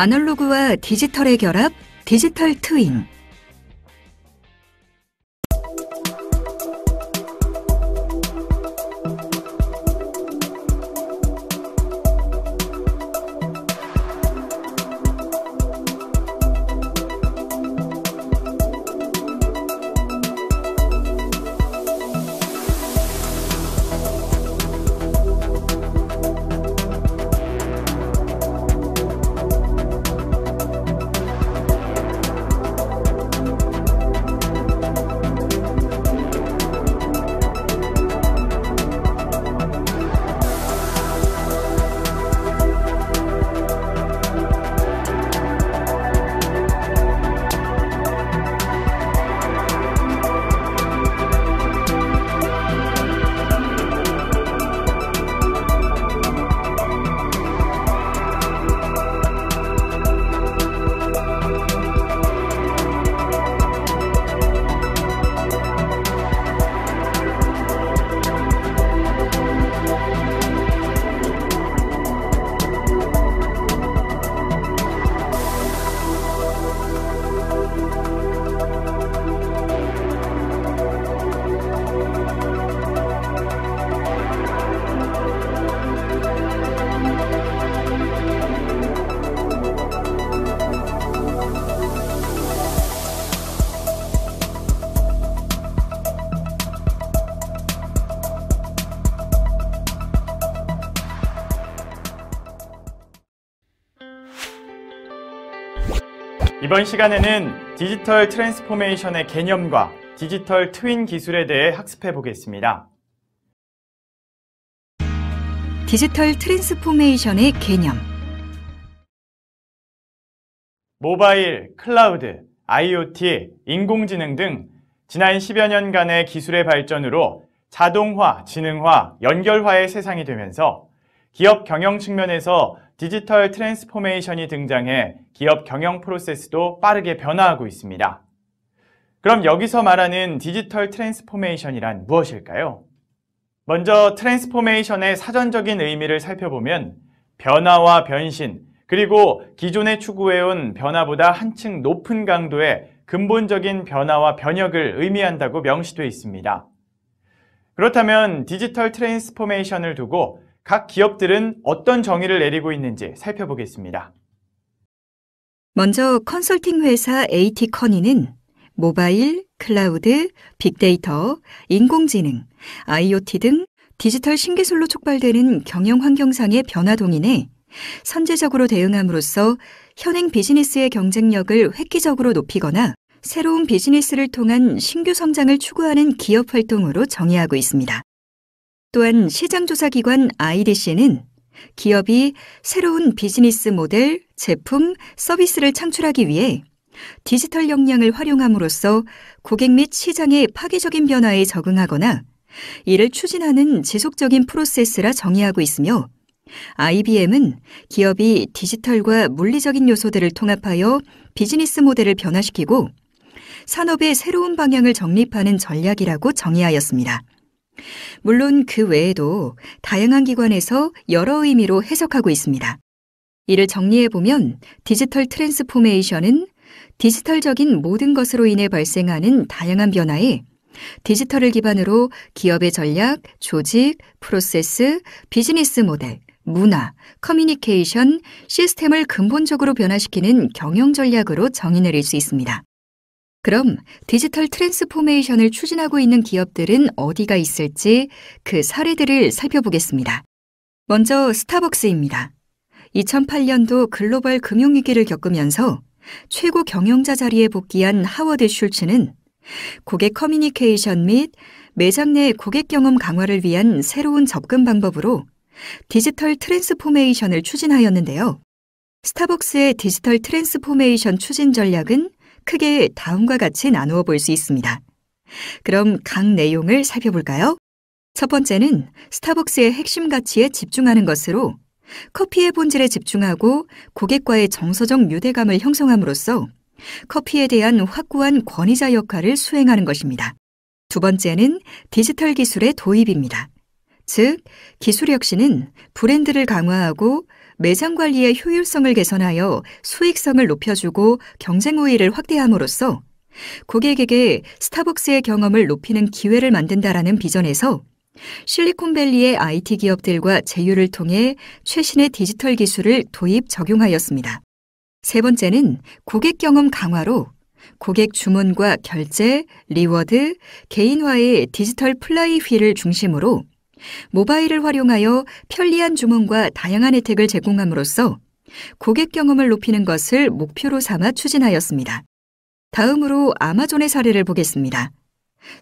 아날로그와 디지털의 결합, 디지털 트윈. 이번 시간에는 디지털 트랜스포메이션의 개념과 디지털 트윈 기술에 대해 학습해 보겠습니다. 디지털 트랜스포메이션의 개념 모바일, 클라우드, IoT, 인공지능 등 지난 10여 년간의 기술의 발전으로 자동화, 지능화, 연결화의 세상이 되면서 기업 경영 측면에서 디지털 트랜스포메이션이 등장해 기업 경영 프로세스도 빠르게 변화하고 있습니다. 그럼 여기서 말하는 디지털 트랜스포메이션이란 무엇일까요? 먼저 트랜스포메이션의 사전적인 의미를 살펴보면 변화와 변신, 그리고 기존에 추구해온 변화보다 한층 높은 강도의 근본적인 변화와 변혁을 의미한다고 명시되어 있습니다. 그렇다면 디지털 트랜스포메이션을 두고 각 기업들은 어떤 정의를 내리고 있는지 살펴보겠습니다. 먼저 컨설팅 회사 AT 커니는 모바일, 클라우드, 빅데이터, 인공지능, IoT 등 디지털 신기술로 촉발되는 경영 환경상의 변화 동인에 선제적으로 대응함으로써 현행 비즈니스의 경쟁력을 획기적으로 높이거나 새로운 비즈니스를 통한 신규 성장을 추구하는 기업 활동으로 정의하고 있습니다. 또한 시장조사기관 IDC는 기업이 새로운 비즈니스 모델, 제품, 서비스를 창출하기 위해 디지털 역량을 활용함으로써 고객 및 시장의 파괴적인 변화에 적응하거나 이를 추진하는 지속적인 프로세스라 정의하고 있으며 IBM은 기업이 디지털과 물리적인 요소들을 통합하여 비즈니스 모델을 변화시키고 산업의 새로운 방향을 정립하는 전략이라고 정의하였습니다. 물론 그 외에도 다양한 기관에서 여러 의미로 해석하고 있습니다. 이를 정리해보면 디지털 트랜스포메이션은 디지털적인 모든 것으로 인해 발생하는 다양한 변화에 디지털을 기반으로 기업의 전략, 조직, 프로세스, 비즈니스 모델, 문화, 커뮤니케이션, 시스템을 근본적으로 변화시키는 경영 전략으로 정의 내릴 수 있습니다. 그럼 디지털 트랜스포메이션을 추진하고 있는 기업들은 어디가 있을지 그 사례들을 살펴보겠습니다. 먼저 스타벅스입니다. 2008년도 글로벌 금융위기를 겪으면서 최고 경영자 자리에 복귀한 하워드 슐츠는 고객 커뮤니케이션 및 매장 내 고객 경험 강화를 위한 새로운 접근 방법으로 디지털 트랜스포메이션을 추진하였는데요. 스타벅스의 디지털 트랜스포메이션 추진 전략은 크게 다음과 같이 나누어 볼 수 있습니다. 그럼 각 내용을 살펴볼까요? 첫 번째는 스타벅스의 핵심 가치에 집중하는 것으로 커피의 본질에 집중하고 고객과의 정서적 유대감을 형성함으로써 커피에 대한 확고한 권위자 역할을 수행하는 것입니다. 두 번째는 디지털 기술의 도입입니다. 즉, 기술 혁신은 브랜드를 강화하고 매장 관리의 효율성을 개선하여 수익성을 높여주고 경쟁 우위를 확대함으로써 고객에게 스타벅스의 경험을 높이는 기회를 만든다라는 비전에서 실리콘밸리의 IT 기업들과 제휴를 통해 최신의 디지털 기술을 도입 적용하였습니다. 세 번째는 고객 경험 강화로 고객 주문과 결제, 리워드, 개인화의 디지털 플라이 휠을 중심으로 모바일을 활용하여 편리한 주문과 다양한 혜택을 제공함으로써 고객 경험을 높이는 것을 목표로 삼아 추진하였습니다. 다음으로 아마존의 사례를 보겠습니다.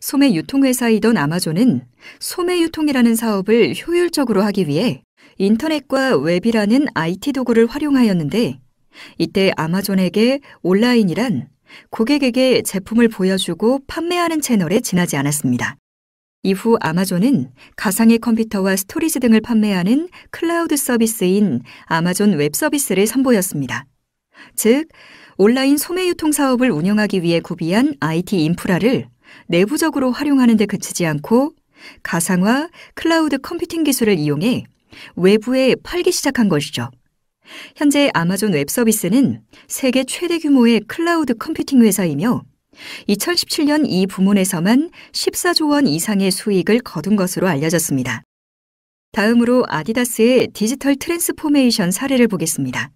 소매 유통회사이던 아마존은 소매 유통이라는 사업을 효율적으로 하기 위해 인터넷과 웹이라는 IT 도구를 활용하였는데 이때 아마존에게 온라인이란 고객에게 제품을 보여주고 판매하는 채널에 지나지 않았습니다. 이후 아마존은 가상의 컴퓨터와 스토리지 등을 판매하는 클라우드 서비스인 아마존 웹 서비스를 선보였습니다. 즉, 온라인 소매 유통 사업을 운영하기 위해 구비한 IT 인프라를 내부적으로 활용하는 데 그치지 않고 가상화 클라우드 컴퓨팅 기술을 이용해 외부에 팔기 시작한 것이죠. 현재 아마존 웹 서비스는 세계 최대 규모의 클라우드 컴퓨팅 회사이며 2017년 이 부문에서만 14조 원 이상의 수익을 거둔 것으로 알려졌습니다. 다음으로 아디다스의 디지털 트랜스포메이션 사례를 보겠습니다.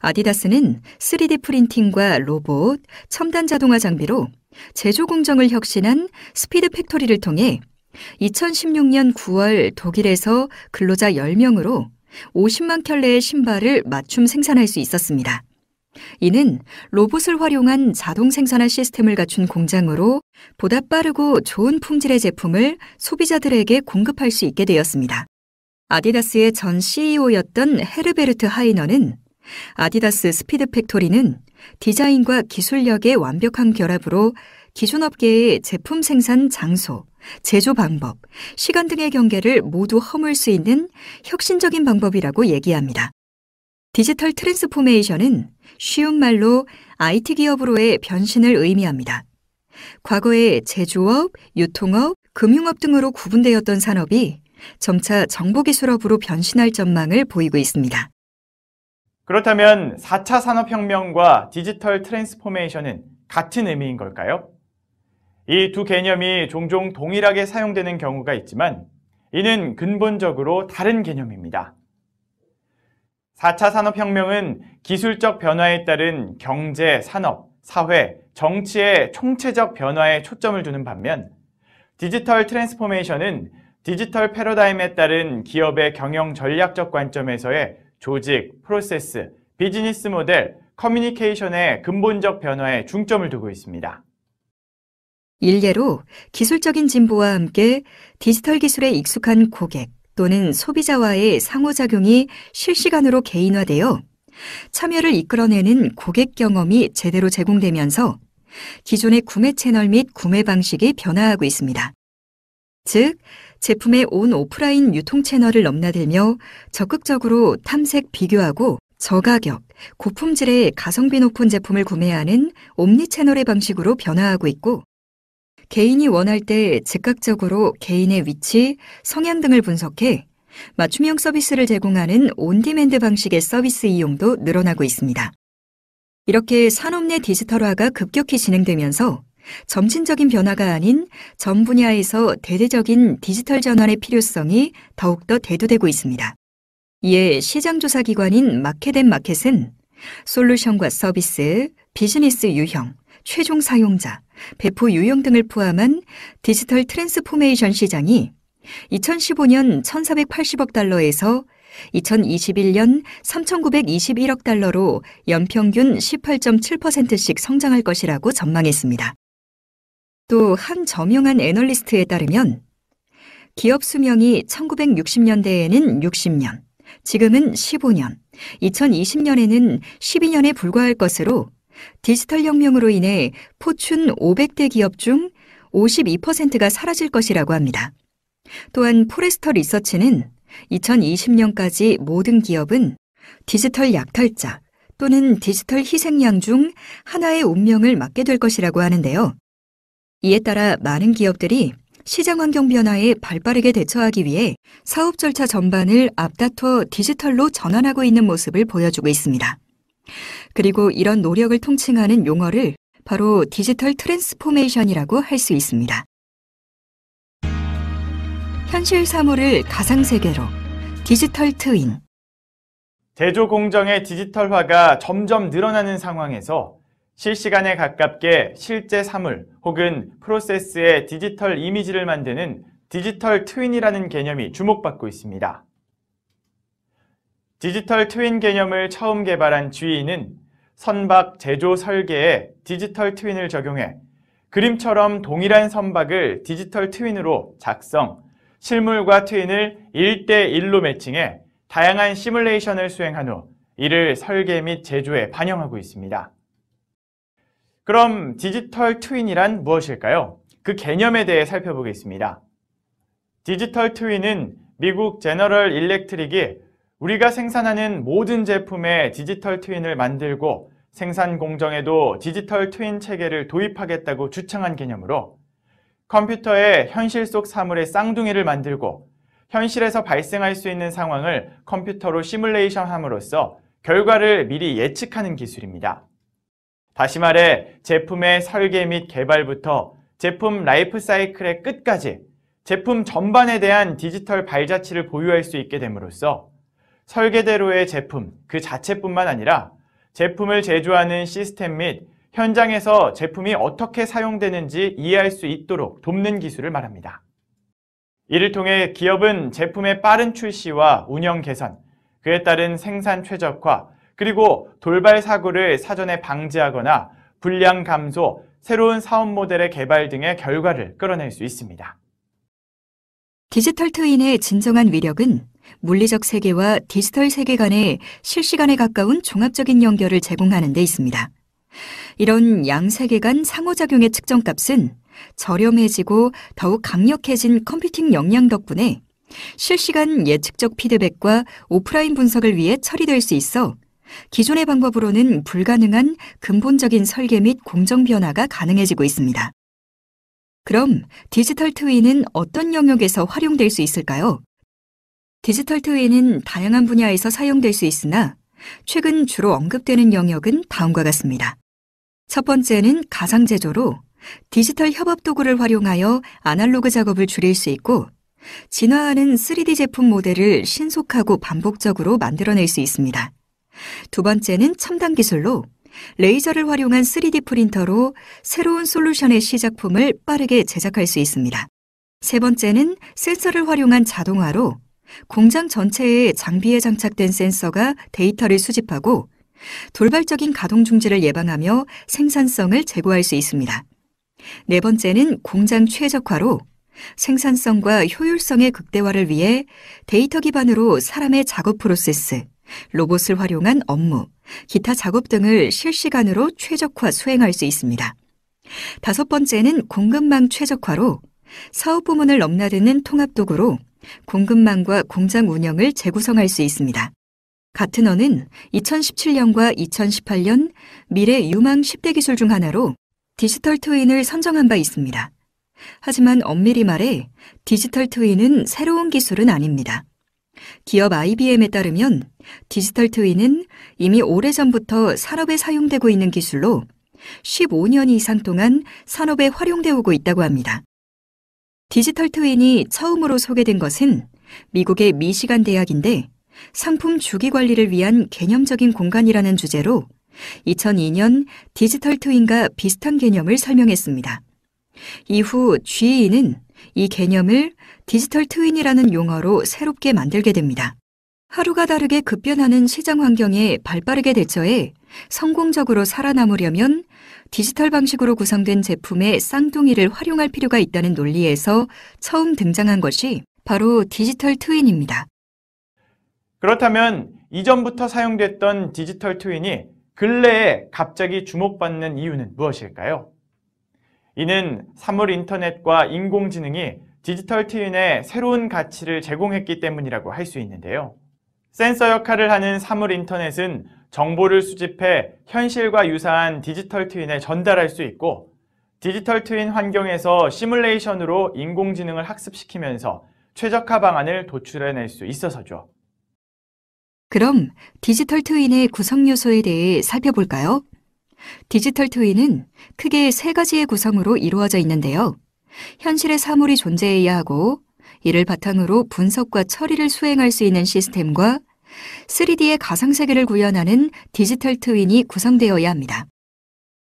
아디다스는 3D 프린팅과 로봇, 첨단 자동화 장비로 제조 공정을 혁신한 스피드 팩토리를 통해 2016년 9월 독일에서 근로자 10명으로 50만 켤레의 신발을 맞춤 생산할 수 있었습니다. 이는 로봇을 활용한 자동 생산화 시스템을 갖춘 공장으로 보다 빠르고 좋은 품질의 제품을 소비자들에게 공급할 수 있게 되었습니다. 아디다스의 전 CEO였던 헤르베르트 하이너는 아디다스 스피드 팩토리는 디자인과 기술력의 완벽한 결합으로 기존 업계의 제품 생산 장소, 제조 방법, 시간 등의 경계를 모두 허물 수 있는 혁신적인 방법이라고 얘기합니다. 디지털 트랜스포메이션은 쉬운 말로 IT 기업으로의 변신을 의미합니다. 과거에 제조업, 유통업, 금융업 등으로 구분되었던 산업이 점차 정보기술업으로 변신할 전망을 보이고 있습니다. 그렇다면 4차 산업혁명과 디지털 트랜스포메이션은 같은 의미인 걸까요? 이 두 개념이 종종 동일하게 사용되는 경우가 있지만 이는 근본적으로 다른 개념입니다. 4차 산업혁명은 기술적 변화에 따른 경제, 산업, 사회, 정치의 총체적 변화에 초점을 두는 반면 디지털 트랜스포메이션은 디지털 패러다임에 따른 기업의 경영 전략적 관점에서의 조직, 프로세스, 비즈니스 모델, 커뮤니케이션의 근본적 변화에 중점을 두고 있습니다. 일례로 기술적인 진보와 함께 디지털 기술에 익숙한 고객, 또는 소비자와의 상호작용이 실시간으로 개인화되어 참여를 이끌어내는 고객 경험이 제대로 제공되면서 기존의 구매 채널 및 구매 방식이 변화하고 있습니다. 즉, 제품의 온 오프라인 유통 채널을 넘나들며 적극적으로 탐색 비교하고 저가격, 고품질의 가성비 높은 제품을 구매하는 옴니 채널의 방식으로 변화하고 있고 개인이 원할 때 즉각적으로 개인의 위치, 성향 등을 분석해 맞춤형 서비스를 제공하는 온디맨드 방식의 서비스 이용도 늘어나고 있습니다. 이렇게 산업 내 디지털화가 급격히 진행되면서 점진적인 변화가 아닌 전 분야에서 대대적인 디지털 전환의 필요성이 더욱더 대두되고 있습니다. 이에 시장조사기관인 마켓앤마켓은 솔루션과 서비스, 비즈니스 유형, 최종 사용자, 배포 유형 등을 포함한 디지털 트랜스포메이션 시장이 2015년 1,480억 달러에서 2021년 3,921억 달러로 연평균 18.7%씩 성장할 것이라고 전망했습니다. 또 한 저명한 애널리스트에 따르면 기업 수명이 1960년대에는 60년, 지금은 15년, 2020년에는 12년에 불과할 것으로 디지털 혁명으로 인해 포춘 500대 기업 중 52%가 사라질 것이라고 합니다. 또한 포레스터 리서치는 2020년까지 모든 기업은 디지털 약탈자 또는 디지털 희생양 중 하나의 운명을 맡게될 것이라고 하는데요. 이에 따라 많은 기업들이 시장 환경 변화에 발빠르게 대처하기 위해 사업 절차 전반을 앞다퉈 디지털로 전환하고 있는 모습을 보여주고 있습니다. 그리고 이런 노력을 통칭하는 용어를 바로 디지털 트랜스포메이션이라고 할 수 있습니다. 현실 사물을 가상세계로 디지털 트윈 제조 공정의 디지털화가 점점 늘어나는 상황에서 실시간에 가깝게 실제 사물 혹은 프로세스의 디지털 이미지를 만드는 디지털 트윈이라는 개념이 주목받고 있습니다. 디지털 트윈 개념을 처음 개발한 GE는 선박 제조 설계에 디지털 트윈을 적용해 그림처럼 동일한 선박을 디지털 트윈으로 작성, 실물과 트윈을 1대1로 매칭해 다양한 시뮬레이션을 수행한 후 이를 설계 및 제조에 반영하고 있습니다. 그럼 디지털 트윈이란 무엇일까요? 그 개념에 대해 살펴보겠습니다. 디지털 트윈은 미국 제너럴 일렉트릭이 우리가 생산하는 모든 제품에 디지털 트윈을 만들고 생산 공정에도 디지털 트윈 체계를 도입하겠다고 주창한 개념으로 컴퓨터에 현실 속 사물의 쌍둥이를 만들고 현실에서 발생할 수 있는 상황을 컴퓨터로 시뮬레이션 함으로써 결과를 미리 예측하는 기술입니다. 다시 말해 제품의 설계 및 개발부터 제품 라이프 사이클의 끝까지 제품 전반에 대한 디지털 발자취를 보유할 수 있게 됨으로써 설계대로의 제품 그 자체뿐만 아니라 제품을 제조하는 시스템 및 현장에서 제품이 어떻게 사용되는지 이해할 수 있도록 돕는 기술을 말합니다. 이를 통해 기업은 제품의 빠른 출시와 운영 개선, 그에 따른 생산 최적화, 그리고 돌발 사고를 사전에 방지하거나 불량 감소, 새로운 사업 모델의 개발 등의 결과를 끌어낼 수 있습니다. 디지털 트윈의 진정한 위력은 물리적 세계와 디지털 세계 간의 실시간에 가까운 종합적인 연결을 제공하는 데 있습니다. 이런 양세계 간 상호작용의 측정값은 저렴해지고 더욱 강력해진 컴퓨팅 역량 덕분에 실시간 예측적 피드백과 오프라인 분석을 위해 처리될 수 있어 기존의 방법으로는 불가능한 근본적인 설계 및 공정 변화가 가능해지고 있습니다. 그럼 디지털 트윈은 어떤 영역에서 활용될 수 있을까요? 디지털 트윈은 다양한 분야에서 사용될 수 있으나 최근 주로 언급되는 영역은 다음과 같습니다. 첫 번째는 가상제조로 디지털 협업 도구를 활용하여 아날로그 작업을 줄일 수 있고 진화하는 3D 제품 모델을 신속하고 반복적으로 만들어낼 수 있습니다. 두 번째는 첨단 기술로 레이저를 활용한 3D 프린터로 새로운 솔루션의 시작품을 빠르게 제작할 수 있습니다. 세 번째는 센서를 활용한 자동화로 공장 전체에 장비에 장착된 센서가 데이터를 수집하고 돌발적인 가동 중지를 예방하며 생산성을 제고할 수 있습니다. 네 번째는 공장 최적화로 생산성과 효율성의 극대화를 위해 데이터 기반으로 사람의 작업 프로세스, 로봇을 활용한 업무, 기타 작업 등을 실시간으로 최적화 수행할 수 있습니다. 다섯 번째는 공급망 최적화로 사업 부문을 넘나드는 통합도구로 공급망과 공장 운영을 재구성할 수 있습니다. 같은어는 2017년과 2018년 미래 유망 10대 기술 중 하나로 디지털 트윈을 선정한 바 있습니다. 하지만 엄밀히 말해 디지털 트윈은 새로운 기술은 아닙니다. 기업 IBM에 따르면 디지털 트윈은 이미 오래전부터 산업에 사용되고 있는 기술로 15년 이상 동안 산업에 활용되어 오고 있다고 합니다. 디지털 트윈이 처음으로 소개된 것은 미국의 미시간 대학인데 상품 주기 관리를 위한 개념적인 공간이라는 주제로 2002년 디지털 트윈과 비슷한 개념을 설명했습니다. 이후 GE는 이 개념을 디지털 트윈이라는 용어로 새롭게 만들게 됩니다. 하루가 다르게 급변하는 시장 환경에 발빠르게 대처해 성공적으로 살아남으려면 디지털 방식으로 구성된 제품의 쌍둥이를 활용할 필요가 있다는 논리에서 처음 등장한 것이 바로 디지털 트윈입니다. 그렇다면 이전부터 사용됐던 디지털 트윈이 근래에 갑자기 주목받는 이유는 무엇일까요? 이는 사물 인터넷과 인공지능이 디지털 트윈에 새로운 가치를 제공했기 때문이라고 할 수 있는데요. 센서 역할을 하는 사물 인터넷은 정보를 수집해 현실과 유사한 디지털 트윈에 전달할 수 있고 디지털 트윈 환경에서 시뮬레이션으로 인공지능을 학습시키면서 최적화 방안을 도출해낼 수 있어서죠. 그럼 디지털 트윈의 구성 요소에 대해 살펴볼까요? 디지털 트윈은 크게 세 가지의 구성으로 이루어져 있는데요. 현실의 사물이 존재해야 하고 이를 바탕으로 분석과 처리를 수행할 수 있는 시스템과 3D의 가상세계를 구현하는 디지털 트윈이 구성되어야 합니다.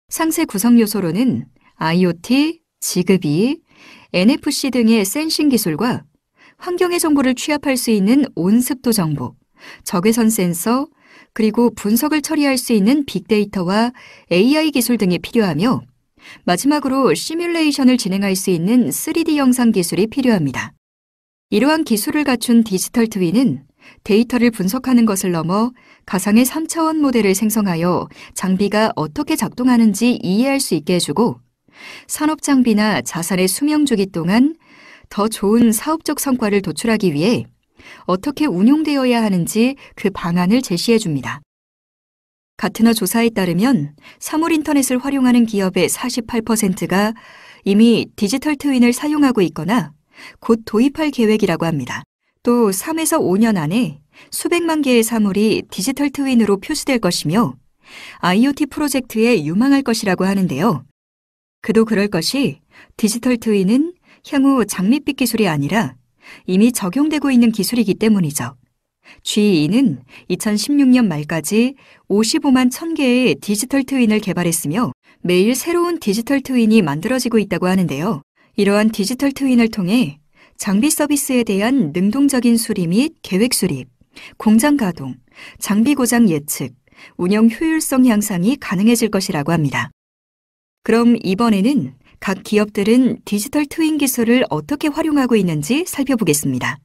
상세 구성 요소로는 IoT, 지급이, NFC 등의 센싱 기술과 환경의 정보를 취합할 수 있는 온습도 정보, 적외선 센서, 그리고 분석을 처리할 수 있는 빅데이터와 AI 기술 등이 필요하며 마지막으로 시뮬레이션을 진행할 수 있는 3D 영상 기술이 필요합니다. 이러한 기술을 갖춘 디지털 트윈은 데이터를 분석하는 것을 넘어 가상의 3차원 모델을 생성하여 장비가 어떻게 작동하는지 이해할 수 있게 해주고 산업 장비나 자산의 수명 주기 동안 더 좋은 사업적 성과를 도출하기 위해 어떻게 운용되어야 하는지 그 방안을 제시해 줍니다. 가트너 조사에 따르면 사물 인터넷을 활용하는 기업의 48%가 이미 디지털 트윈을 사용하고 있거나 곧 도입할 계획이라고 합니다. 또 3에서 5년 안에 수백만 개의 사물이 디지털 트윈으로 표시될 것이며 IoT 프로젝트에 유망할 것이라고 하는데요. 그도 그럴 것이 디지털 트윈은 향후 장밋빛 기술이 아니라 이미 적용되고 있는 기술이기 때문이죠. g e 는 2016년 말까지 55만 1000개의 디지털 트윈을 개발했으며 매일 새로운 디지털 트윈이 만들어지고 있다고 하는데요. 이러한 디지털 트윈을 통해 장비 서비스에 대한 능동적인 수리 및 계획 수립, 공장 가동, 장비 고장 예측, 운영 효율성 향상이 가능해질 것이라고 합니다. 그럼 이번에는 각 기업들은 디지털 트윈 기술을 어떻게 활용하고 있는지 살펴보겠습니다.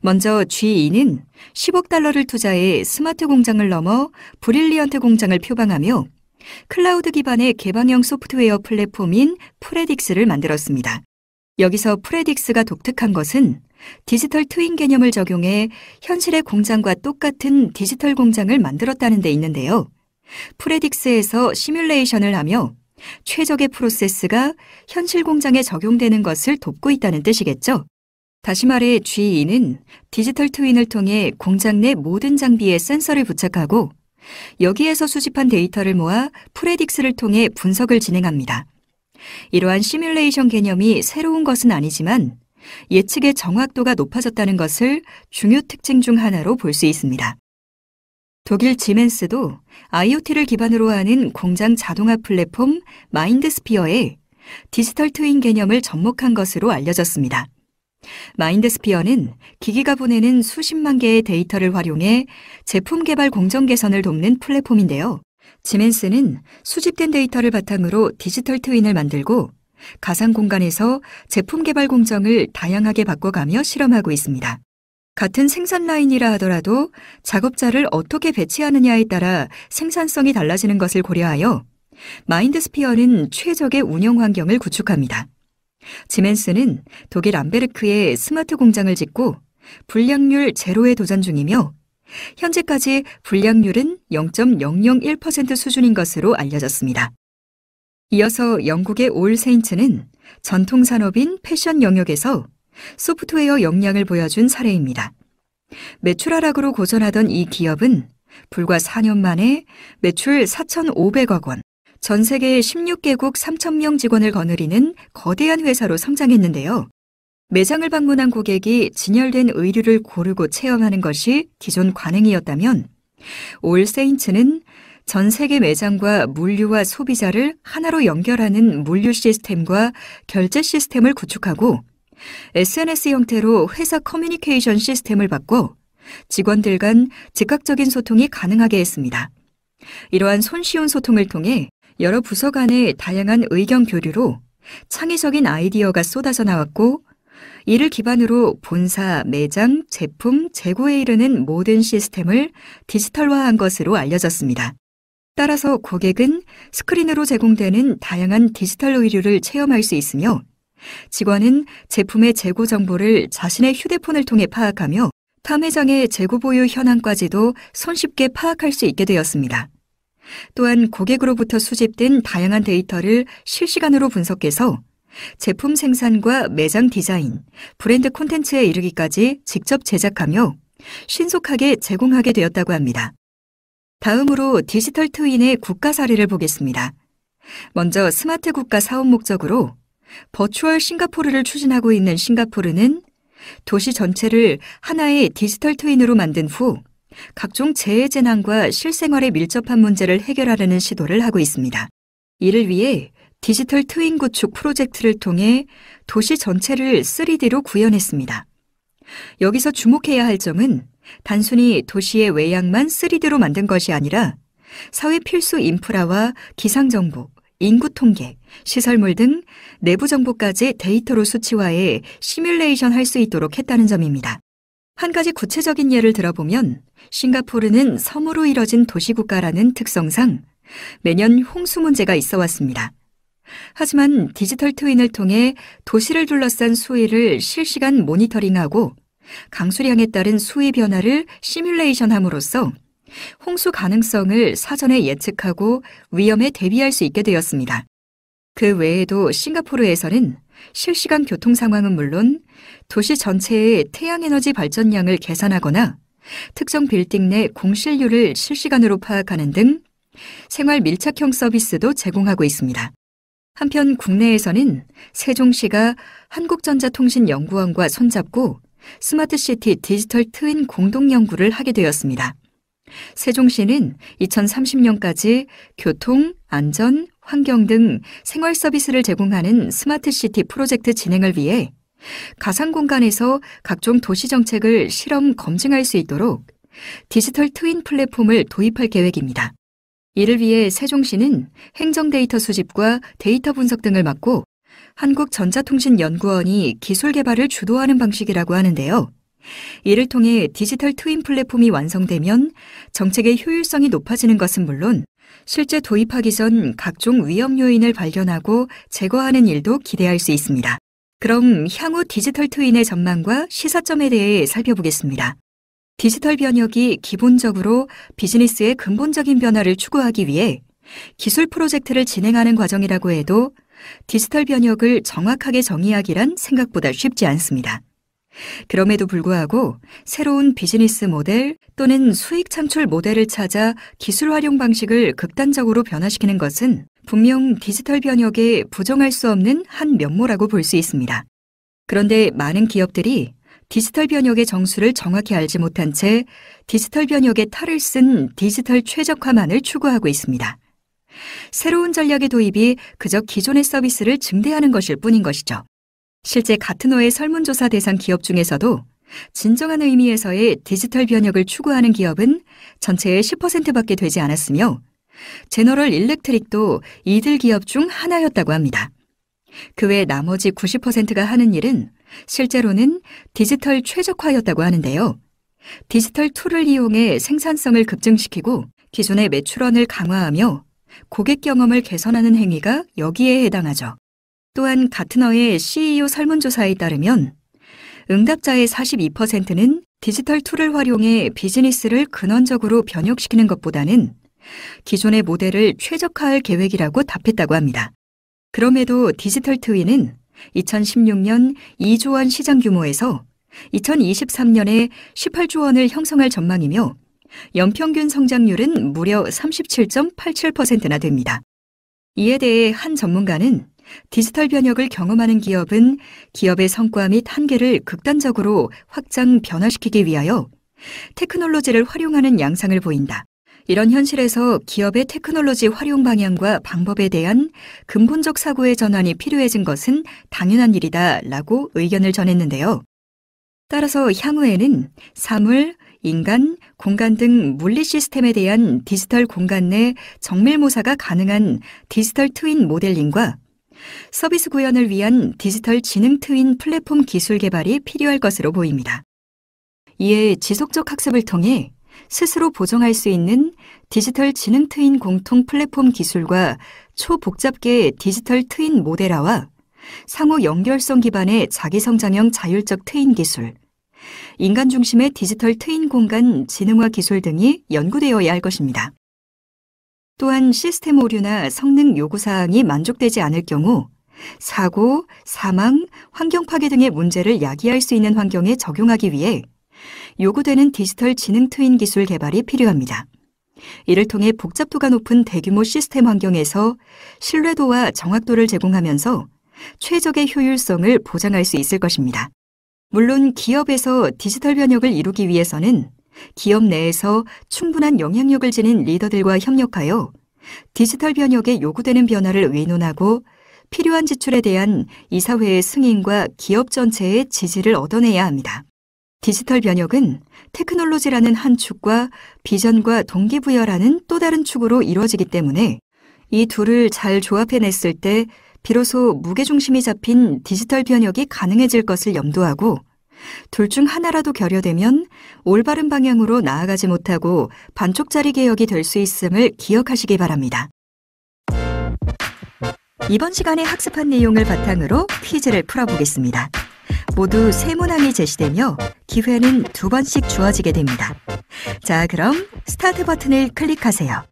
먼저 g e 는 10억 달러를 투자해 스마트 공장을 넘어 브릴리언트 공장을 표방하며 클라우드 기반의 개방형 소프트웨어 플랫폼인 프레딕스를 만들었습니다. 여기서 프레딕스가 독특한 것은 디지털 트윈 개념을 적용해 현실의 공장과 똑같은 디지털 공장을 만들었다는 데 있는데요. 프레딕스에서 시뮬레이션을 하며 최적의 프로세스가 현실 공장에 적용되는 것을 돕고 있다는 뜻이겠죠. 다시 말해 g e 는 디지털 트윈을 통해 공장 내 모든 장비에 센서를 부착하고 여기에서 수집한 데이터를 모아 프레딕스를 통해 분석을 진행합니다. 이러한 시뮬레이션 개념이 새로운 것은 아니지만 예측의 정확도가 높아졌다는 것을 중요 특징 중 하나로 볼 수 있습니다. 독일 지멘스도 IoT를 기반으로 하는 공장 자동화 플랫폼 마인드스피어에 디지털 트윈 개념을 접목한 것으로 알려졌습니다. 마인드스피어는 기기가 보내는 수십만 개의 데이터를 활용해 제품 개발 공정 개선을 돕는 플랫폼인데요. 지멘스는 수집된 데이터를 바탕으로 디지털 트윈을 만들고 가상 공간에서 제품 개발 공정을 다양하게 바꿔가며 실험하고 있습니다. 같은 생산 라인이라 하더라도 작업자를 어떻게 배치하느냐에 따라 생산성이 달라지는 것을 고려하여 마인드스피어는 최적의 운영 환경을 구축합니다. 지멘스는 독일 암베르크에 스마트 공장을 짓고 불량률 제로에 도전 중이며 현재까지 불량률은 0.001% 수준인 것으로 알려졌습니다. 이어서 영국의 올 세인츠는 전통 산업인 패션 영역에서 소프트웨어 역량을 보여준 사례입니다. 매출 하락으로 고전하던 이 기업은 불과 4년 만에 매출 4,500억 원, 전 세계 16개국 3천명 직원을 거느리는 거대한 회사로 성장했는데요. 매장을 방문한 고객이 진열된 의류를 고르고 체험하는 것이 기존 관행이었다면 올 세인츠는 전 세계 매장과 물류와 소비자를 하나로 연결하는 물류 시스템과 결제 시스템을 구축하고 SNS 형태로 회사 커뮤니케이션 시스템을 바꿔 직원들 간 즉각적인 소통이 가능하게 했습니다. 이러한 손쉬운 소통을 통해 여러 부서 간의 다양한 의견 교류로 창의적인 아이디어가 쏟아져 나왔고 이를 기반으로 본사, 매장, 제품, 재고에 이르는 모든 시스템을 디지털화한 것으로 알려졌습니다. 따라서 고객은 스크린으로 제공되는 다양한 디지털 의류를 체험할 수 있으며 직원은 제품의 재고 정보를 자신의 휴대폰을 통해 파악하며 탐회장의 재고 보유 현황까지도 손쉽게 파악할 수 있게 되었습니다. 또한 고객으로부터 수집된 다양한 데이터를 실시간으로 분석해서 제품 생산과 매장 디자인, 브랜드 콘텐츠에 이르기까지 직접 제작하며 신속하게 제공하게 되었다고 합니다. 다음으로 디지털 트윈의 국가 사례를 보겠습니다. 먼저 스마트 국가 사업 목적으로 버추얼 싱가포르를 추진하고 있는 싱가포르는 도시 전체를 하나의 디지털 트윈으로 만든 후 각종 재해 재난과 실생활에 밀접한 문제를 해결하려는 시도를 하고 있습니다. 이를 위해 디지털 트윈 구축 프로젝트를 통해 도시 전체를 3D로 구현했습니다. 여기서 주목해야 할 점은 단순히 도시의 외양만 3D로 만든 것이 아니라 사회 필수 인프라와 기상정보, 인구 통계, 시설물 등 내부 정보까지 데이터로 수치화해 시뮬레이션 할 수 있도록 했다는 점입니다. 한 가지 구체적인 예를 들어보면 싱가포르는 섬으로 이뤄진 도시국가라는 특성상 매년 홍수 문제가 있어 왔습니다. 하지만 디지털 트윈을 통해 도시를 둘러싼 수위를 실시간 모니터링하고 강수량에 따른 수위 변화를 시뮬레이션함으로써 홍수 가능성을 사전에 예측하고 위험에 대비할 수 있게 되었습니다. 그 외에도 싱가포르에서는 실시간 교통 상황은 물론 도시 전체의 태양에너지 발전량을 계산하거나 특정 빌딩 내 공실률을 실시간으로 파악하는 등 생활 밀착형 서비스도 제공하고 있습니다. 한편 국내에서는 세종시가 한국전자통신연구원과 손잡고 스마트시티 디지털 트윈 공동 연구를 하게 되었습니다. 세종시는 2030년까지 교통, 안전, 환경 등 생활 서비스를 제공하는 스마트시티 프로젝트 진행을 위해 가상 공간에서 각종 도시 정책을 실험 검증할 수 있도록 디지털 트윈 플랫폼을 도입할 계획입니다. 이를 위해 세종시는 행정 데이터 수집과 데이터 분석 등을 맡고 한국전자통신연구원이 기술 개발을 주도하는 방식이라고 하는데요. 이를 통해 디지털 트윈 플랫폼이 완성되면 정책의 효율성이 높아지는 것은 물론 실제 도입하기 전 각종 위험 요인을 발견하고 제거하는 일도 기대할 수 있습니다. 그럼 향후 디지털 트윈의 전망과 시사점에 대해 살펴보겠습니다. 디지털 변혁이 기본적으로 비즈니스의 근본적인 변화를 추구하기 위해 기술 프로젝트를 진행하는 과정이라고 해도 디지털 변혁을 정확하게 정의하기란 생각보다 쉽지 않습니다. 그럼에도 불구하고 새로운 비즈니스 모델 또는 수익 창출 모델을 찾아 기술 활용 방식을 극단적으로 변화시키는 것은 분명 디지털 변혁에 부정할 수 없는 한 면모라고 볼 수 있습니다. 그런데 많은 기업들이 디지털 변혁의 정수를 정확히 알지 못한 채 디지털 변혁의 탈을 쓴 디지털 최적화만을 추구하고 있습니다. 새로운 전략의 도입이 그저 기존의 서비스를 증대하는 것일 뿐인 것이죠. 실제 같은 호의 설문조사 대상 기업 중에서도 진정한 의미에서의 디지털 변혁을 추구하는 기업은 전체의 10%밖에 되지 않았으며 제너럴 일렉트릭도 이들 기업 중 하나였다고 합니다. 그 외 나머지 90%가 하는 일은 실제로는 디지털 최적화였다고 하는데요. 디지털 툴을 이용해 생산성을 급증시키고 기존의 매출원을 강화하며 고객 경험을 개선하는 행위가 여기에 해당하죠. 또한 같은 어의 CEO 설문조사에 따르면 응답자의 42%는 디지털 툴을 활용해 비즈니스를 근원적으로 변혁시키는 것보다는 기존의 모델을 최적화할 계획이라고 답했다고 합니다. 그럼에도 디지털 트윈은 2016년 2조 원 시장 규모에서 2023년에 18조 원을 형성할 전망이며 연평균 성장률은 무려 37.87%나 됩니다. 이에 대해 한 전문가는 디지털 변혁을 경험하는 기업은 기업의 성과 및 한계를 극단적으로 확장 변화시키기 위하여 테크놀로지를 활용하는 양상을 보인다. 이런 현실에서 기업의 테크놀로지 활용 방향과 방법에 대한 근본적 사고의 전환이 필요해진 것은 당연한 일이다 라고 의견을 전했는데요. 따라서 향후에는 사물, 인간, 공간 등 물리 시스템에 대한 디지털 공간 내 정밀 모사가 가능한 디지털 트윈 모델링과 서비스 구현을 위한 디지털 지능 트윈 플랫폼 기술 개발이 필요할 것으로 보입니다. 이에 지속적 학습을 통해 스스로 보정할 수 있는 디지털 지능 트윈 공통 플랫폼 기술과 초복잡계 디지털 트윈 모델화와 상호 연결성 기반의 자기성장형 자율적 트윈 기술, 인간 중심의 디지털 트윈 공간 지능화 기술 등이 연구되어야 할 것입니다. 또한 시스템 오류나 성능 요구사항이 만족되지 않을 경우 사고, 사망, 환경 파괴 등의 문제를 야기할 수 있는 환경에 적용하기 위해 요구되는 디지털 지능 트윈 기술 개발이 필요합니다. 이를 통해 복잡도가 높은 대규모 시스템 환경에서 신뢰도와 정확도를 제공하면서 최적의 효율성을 보장할 수 있을 것입니다. 물론 기업에서 디지털 변혁을 이루기 위해서는 기업 내에서 충분한 영향력을 지닌 리더들과 협력하여 디지털 변혁에 요구되는 변화를 의논하고 필요한 지출에 대한 이사회의 승인과 기업 전체의 지지를 얻어내야 합니다. 디지털 변혁은 테크놀로지라는 한 축과 비전과 동기부여라는 또 다른 축으로 이루어지기 때문에 이 둘을 잘 조합해냈을 때 비로소 무게중심이 잡힌 디지털 변혁이 가능해질 것을 염두하고 둘중 하나라도 결여되면 올바른 방향으로 나아가지 못하고 반쪽짜리 개혁이 될 수 있음을 기억하시기 바랍니다. 이번 시간에 학습한 내용을 바탕으로 퀴즈를 풀어보겠습니다. 모두 세 문항이 제시되며 기회는 두 번씩 주어지게 됩니다. 자, 그럼 스타트 버튼을 클릭하세요.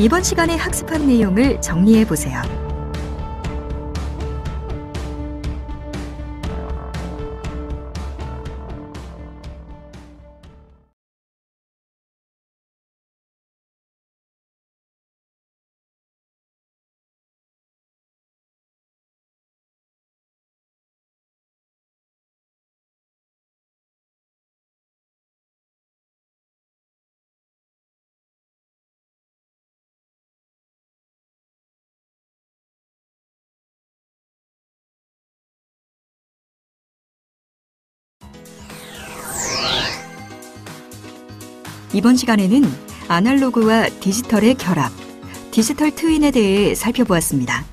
이번 시간에 학습한 내용을 정리해 보세요. 이번 시간에는 아날로그와 디지털의 결합, 디지털 트윈에 대해 살펴보았습니다.